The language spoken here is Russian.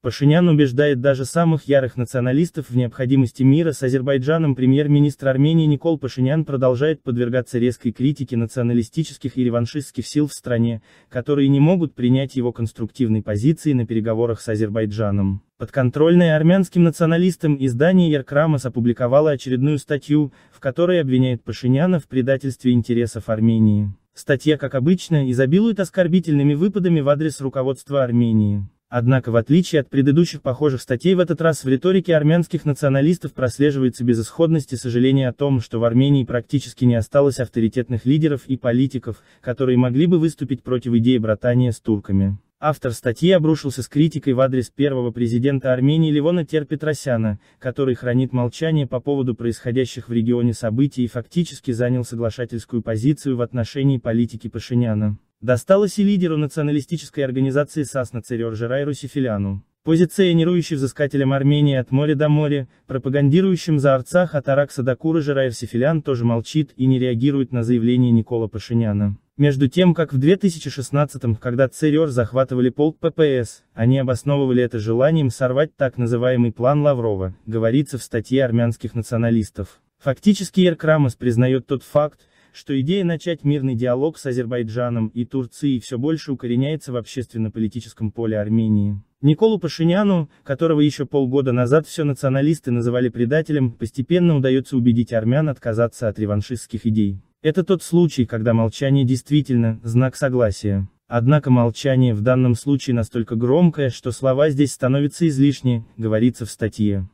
Пашинян убеждает даже самых ярых националистов в необходимости мира с Азербайджаном премьер-министр Армении Никол Пашинян продолжает подвергаться резкой критике националистических и реваншистских сил в стране, которые не могут принять его конструктивной позиции на переговорах с Азербайджаном. Подконтрольное армянским националистам издание Яркрамас опубликовало очередную статью, в которой обвиняет Пашиняна в предательстве интересов Армении. Статья, как обычно, изобилует оскорбительными выпадами в адрес руководства Армении. Однако в отличие от предыдущих похожих статей в этот раз в риторике армянских националистов прослеживается безысходность и сожаление о том, что в Армении практически не осталось авторитетных лидеров и политиков, которые могли бы выступить против идеи братания с турками. Автор статьи обрушился с критикой в адрес первого президента Армении Левона Терпетросяна, который хранит молчание по поводу происходящих в регионе событий и фактически занял соглашательскую позицию в отношении политики Пашиняна. Досталось и лидеру националистической организации САСНа Церержира и Русифиляну, позиционирующий взыскателем Армении от моря до моря, пропагандирующим за Арцах от Аракса до Кура Жираев Сифилян тоже молчит и не реагирует на заявление Никола Пашиняна. Между тем, как в 2016-м, когда ЦРЮР захватывали полк ППС, они обосновывали это желанием сорвать так называемый план Лаврова, говорится в статье армянских националистов. Фактически Еркрамос признает тот факт, что идея начать мирный диалог с Азербайджаном и Турцией все больше укореняется в общественно-политическом поле Армении. Николу Пашиняну, которого еще полгода назад все националисты называли предателем, постепенно удается убедить армян отказаться от реваншистских идей. Это тот случай, когда молчание действительно – знак согласия. Однако молчание в данном случае настолько громкое, что слова здесь становятся излишни, говорится в статье.